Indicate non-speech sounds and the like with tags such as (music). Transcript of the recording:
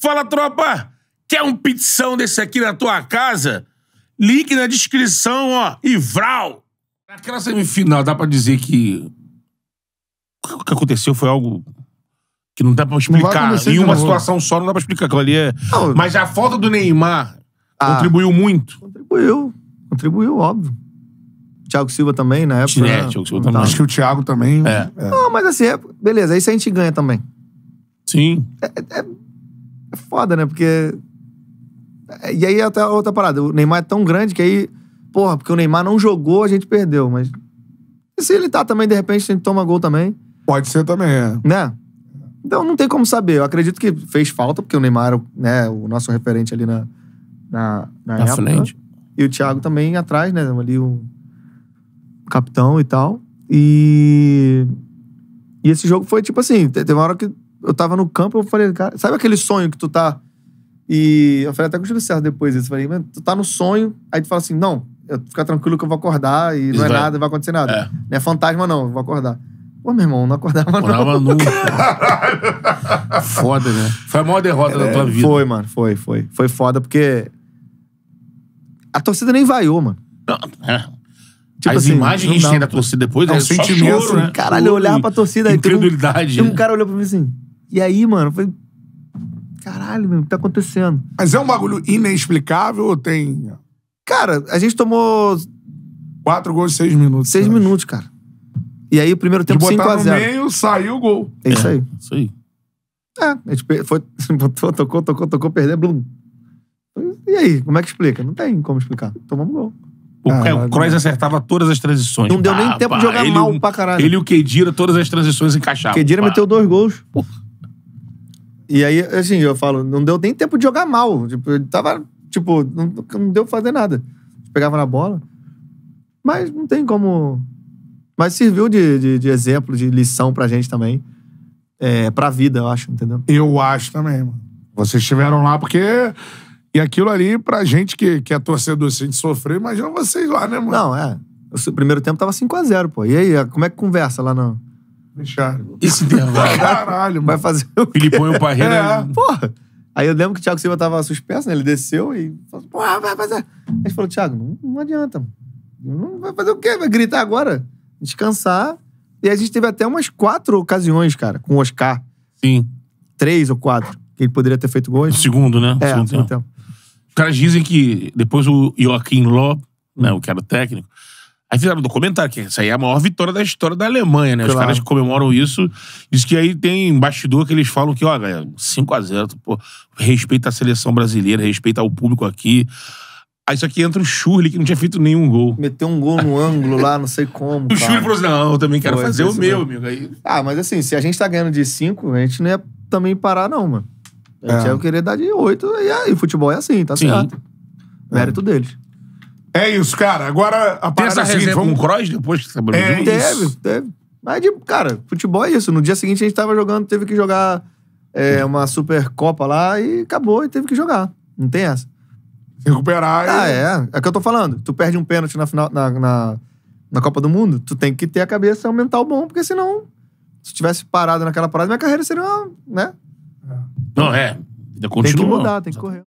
Fala, tropa! Quer um pizzão desse aqui na tua casa? Link na descrição, ó. E vral! Naquela semifinal, dá pra dizer que... O que aconteceu foi algo que não dá pra explicar. Em uma situação só não dá pra explicar. ali é... Não, Mas a falta do Neymar ah, contribuiu muito. Contribuiu. Contribuiu, óbvio. Thiago Silva também, na época. né? Thiago Silva então, também. Acho que o Thiago também. É. é. Não, mas assim, é... beleza, isso a gente ganha também. Sim. é, é, é é foda, né? Porque. É, e aí até outra parada. O Neymar é tão grande que aí. Porra, porque o Neymar não jogou, a gente perdeu, mas. E se ele tá também, de repente, a gente toma gol também. Pode ser também, é. Né? Então não tem como saber. Eu acredito que fez falta, porque o Neymar, né, o nosso referente ali na. Na, na, na Frente. E o Thiago também atrás, né? Ali o capitão e tal. E. E esse jogo foi tipo assim: teve uma hora que eu tava no campo, eu falei, cara, sabe aquele sonho que tu tá. E eu falei até com o Júlio César depois isso. Eu falei, mano, tu tá no sonho, aí tu fala assim, não, eu fica tranquilo que eu vou acordar e isso não é vai... nada, não vai acontecer nada. É. Não é fantasma, não, eu vou acordar. Pô, meu irmão, não acordava, acordava não. nunca. (laughs) foda, né? Foi a maior derrota é, da tua vida. Foi, mano, foi, foi. Foi foda, porque. A torcida nem vaiou, mano. Não, é. Tipo As assim, imagens que a gente tem da torcida depois é, é um sentimento, choro, assim, né? Caralho, eu olhar pra torcida aí. Incredulidade. Tem um, tem né? um cara olhou pra mim assim. E aí, mano, foi. Caralho, meu, o que tá acontecendo? Mas é um bagulho inexplicável ou tem. Cara, a gente tomou. Quatro gols em seis minutos. Seis cara. minutos, cara. E aí, o primeiro tempo 5x0. no meio, saiu o gol. É isso aí. É, isso aí. É, a gente foi, (laughs) botou, tocou, tocou, tocou, perdeu, blum. E aí, como é que explica? Não tem como explicar. Tomamos gol. O, ah, é, o Kroos acertava todas as transições. Não deu nem tempo pá, de jogar ele, mal pra caralho. Ele e o Kedira, todas as transições encaixavam. Kedira pá. meteu dois gols. Porra. E aí, assim, eu falo, não deu nem tempo de jogar mal. Tipo, ele tava, tipo, não, não deu pra fazer nada. Pegava na bola. Mas não tem como. Mas serviu de, de, de exemplo, de lição pra gente também. É, pra vida, eu acho, entendeu? Eu acho também, mano. Vocês estiveram lá porque. E aquilo ali, pra gente que, que é torcedor, se a gente sofreu, imagina vocês lá, né, mano? Não, é. O primeiro tempo tava 5x0, pô. E aí, é, como é que conversa lá no. Richarlison. Esse intervalo. (laughs) Caralho, vai fazer o quê? Filipão e o Parreira. Né? É, porra. Aí eu lembro que o Thiago Silva tava suspenso, né? Ele desceu e falou, porra, vai fazer. Aí gente falou, Thiago, não, não adianta. Não vai fazer o quê? Vai gritar agora? Descansar. E a gente teve até umas quatro ocasiões, cara, com o Oscar. Sim. Três ou quatro. Que ele poderia ter feito gols. segundo, né? É, segundo, tempo. tempo. Os caras dizem que depois o Joaquim Ló, né, o que era técnico, Aí fizeram um documentário, que essa aí é a maior vitória da história da Alemanha, né? Claro. Os caras comemoram isso. Diz que aí tem bastidor que eles falam que, ó, galera, 5x0, pô, respeita a seleção brasileira, respeita o público aqui. Aí só que entra o Churli, que não tinha feito nenhum gol. Meteu um gol no ângulo lá, não sei como. O Churli falou assim: não, eu também quero Pô, fazer o meu, mesmo. amigo. Aí... Ah, mas assim, se a gente tá ganhando de 5, a gente não ia é também parar, não, mano. A gente é. ia é querer dar de 8, e, o futebol é assim, tá Sim. certo. Mérito é. deles. É isso, cara. Agora a Tem essa parada é a seguinte, resenha com vamos... o Cross depois que acabou É Deve, isso. deve. Mas, de cara, futebol é isso. No dia seguinte a gente tava jogando, teve que jogar é, uma Supercopa lá e acabou e teve que jogar. Não tem essa. Se recuperar Ah, e... é. É o que eu tô falando. Tu perde um pênalti na, final, na, na, na Copa do Mundo, tu tem que ter a cabeça e um mental bom, porque senão, se tivesse parado naquela parada, minha carreira seria uma. né? Não, é. Ainda Tem que mudar, tem que correr.